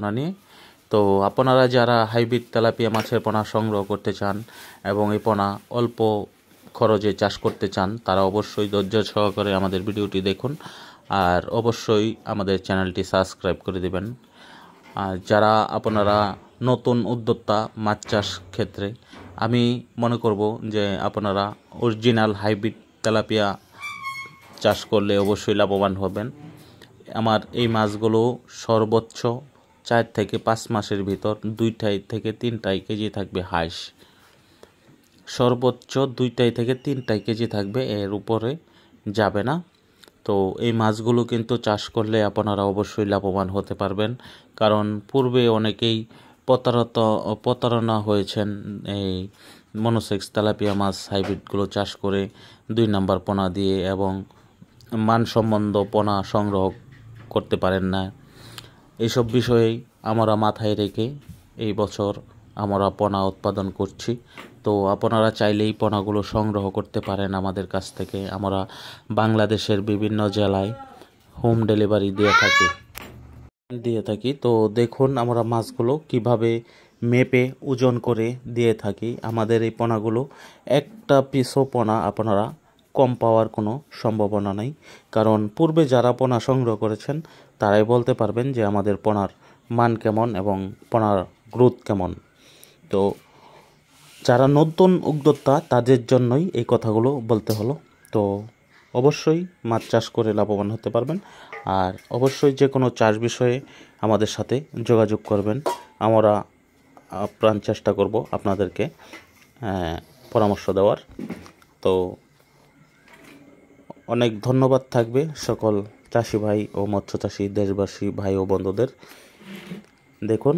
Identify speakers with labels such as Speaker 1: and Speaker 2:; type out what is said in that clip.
Speaker 1: পোনা নিয়ে তো আপনারা যারা হাইব্রিড তেলাপিয়া মাছের পোনা সংগ্রহ করতে চান এবং এই পোনা অল্প খরচে চাষ করতে চান তারা অবশ্যই ধৈর্য সহকারে আমাদের ভিডিওটি দেখুন আর অবশ্যই আমাদের চ্যানেলটি সাবস্ক্রাইব করে দেবেন আর যারা আপনারা নতুন উদ্যোক্তা মাছ চাষ ক্ষেত্রে আমি মনে করব যে আপনারা অরিজিনাল হাইব্রিড তেলাপিয়া চাষ করলে অবশ্যই লাভবান হবেন আমার এই মাছগুলো সর্বোচ্চ চার থেকে পাঁচ মাসের ভিতর দুইটাই থেকে তিনটাই কেজি থাকবে হাঁস সর্বোচ্চ দুইটাই থেকে তিনটাই কেজি থাকবে এর উপরে যাবে না তো এই মাছগুলো কিন্তু চাষ করলে আপনারা অবশ্যই লাভবান হতে পারবেন কারণ পূর্বে অনেকেই প্রতারত প্রতারণা হয়েছেন এই মনোসেক্স তেলাপিয়া মাছ হাইব্রিডগুলো চাষ করে দুই নাম্বার পোনা দিয়ে এবং মানসম্বন্ধ পোনা সংগ্রহ করতে পারেন না এইসব বিষয়েই আমরা মাথায় রেখে এই বছর আমরা পোনা উৎপাদন করছি তো আপনারা চাইলেই পোনাগুলো সংগ্রহ করতে পারেন আমাদের কাছ থেকে আমরা বাংলাদেশের বিভিন্ন জেলায় হোম ডেলিভারি দিয়ে থাকি দিয়ে থাকি তো দেখুন আমরা মাছগুলো কিভাবে মেপে ওজন করে দিয়ে থাকি আমাদের এই পোনাগুলো একটা পিসও পোনা আপনারা কম পাওয়ার কোনো সম্ভাবনা নাই কারণ পূর্বে যারা পোনা সংগ্রহ করেছেন তারাই বলতে পারবেন যে আমাদের পোনার মান কেমন এবং পোনার গ্রোথ কেমন তো যারা নতুন উদ্যোক্তা তাদের জন্যই এই কথাগুলো বলতে হলো তো অবশ্যই মাছ চাষ করে লাভবান হতে পারবেন আর অবশ্যই যে কোনো চাষ বিষয়ে আমাদের সাথে যোগাযোগ করবেন আমরা প্রাণ চেষ্টা করব আপনাদেরকে পরামর্শ দেওয়ার তো অনেক ধন্যবাদ থাকবে সকল চাষি ভাই ও মৎস্য চাষি দেশবাসী ভাই ও বন্ধুদের দেখুন